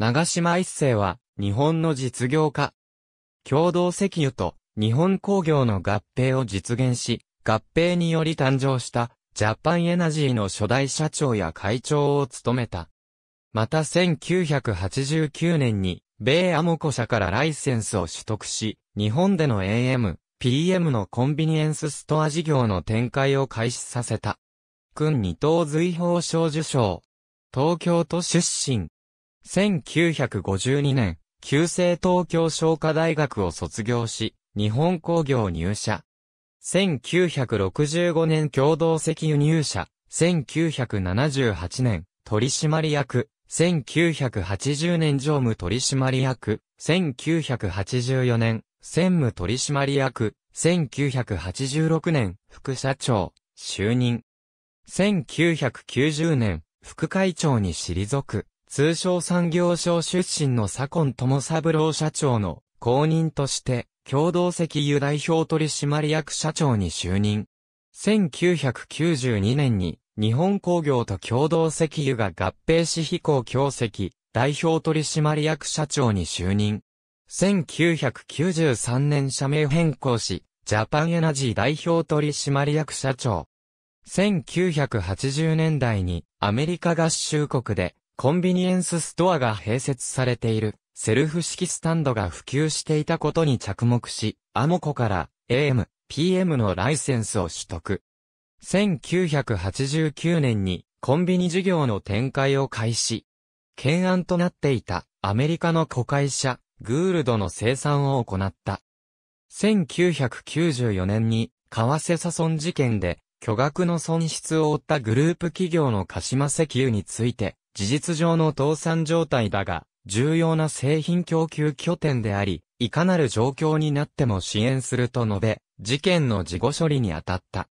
長島一世は、日本の実業家。共同石油と日本工業の合併を実現し、合併により誕生したジャパンエナジーの初代社長や会長を務めた。また1989年に、米アモコ社からライセンスを取得し、日本での AM、PM のコンビニエンスストア事業の展開を開始させた。軍二等随法賞受賞。東京都出身。1952年、旧制東京商科大学を卒業し、日本工業入社。1965年共同石油入社。1978年、取締役。1980年常務取締役。1984年、専務取締役。1986年、副社長、就任。1990年、副会長に退く。通商産業省出身の左近友三郎社長の後任として、共同石油代表取締役社長に就任。1992年に日本工業と共同石油が合併し飛行協石代表取締役社長に就任。1993年社名変更し、ジャパンエナジー代表取締役社長。1980年代にアメリカ合衆国でコンビニエンスストアが併設されている、セルフ式スタンドが普及していたことに着目し、アモコから AM、PM のライセンスを取得。1989年にコンビニ事業の展開を開始。懸案となっていたアメリカの子会社、グールドの生産を行った。1994年に、為替差損事件で巨額の損失を負ったグループ企業の鹿島石油について、事実上の倒産状態だが、重要な製品供給拠点であり、いかなる状況になっても支援すると述べ、事件の事後処理に当たった。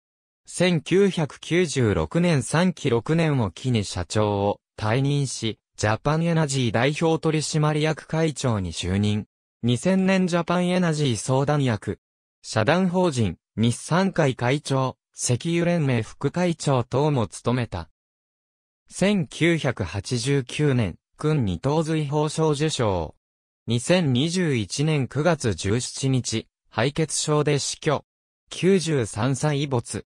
1996年3期6年を機に社長を退任し、ジャパンエナジー代表取締役会長に就任。2000年ジャパンエナジー相談役、社団法人、日産会会長、石油連盟副会長等も務めた。1989年、軍二等随法賞受賞。2021年9月17日、敗血症で死去。93歳没。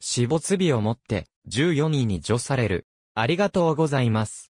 死没日をもって、14位に除される。ありがとうございます。